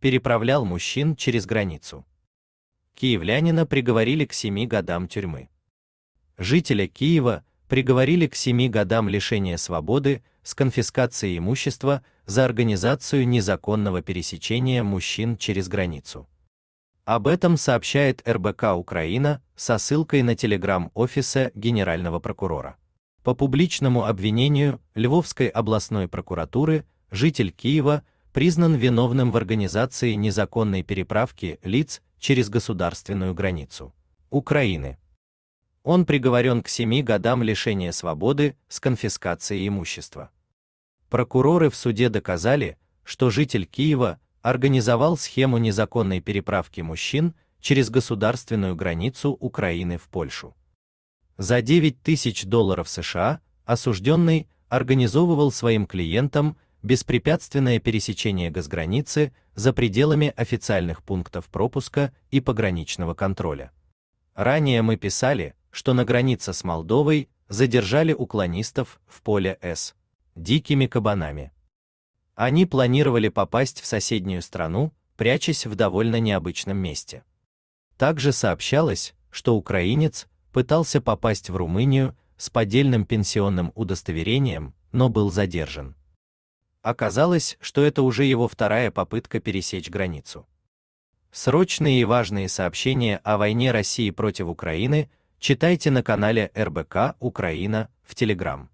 переправлял мужчин через границу. Киевлянина приговорили к семи годам тюрьмы. Жителя Киева приговорили к семи годам лишения свободы с конфискацией имущества за организацию незаконного пересечения мужчин через границу. Об этом сообщает РБК Украина со ссылкой на телеграм-офиса генерального прокурора. По публичному обвинению Львовской областной прокуратуры житель Киева признан виновным в организации незаконной переправки лиц через государственную границу Украины. Он приговорен к семи годам лишения свободы с конфискацией имущества. Прокуроры в суде доказали, что житель Киева организовал схему незаконной переправки мужчин через государственную границу Украины в Польшу. За 9 тысяч долларов США осужденный организовывал своим клиентам беспрепятственное пересечение госграницы за пределами официальных пунктов пропуска и пограничного контроля. Ранее мы писали, что на границе с Молдовой задержали уклонистов в поле С дикими кабанами. Они планировали попасть в соседнюю страну, прячась в довольно необычном месте. Также сообщалось, что украинец пытался попасть в Румынию с поддельным пенсионным удостоверением, но был задержан. Оказалось, что это уже его вторая попытка пересечь границу. Срочные и важные сообщения о войне России против Украины читайте на канале РБК Украина в Телеграм.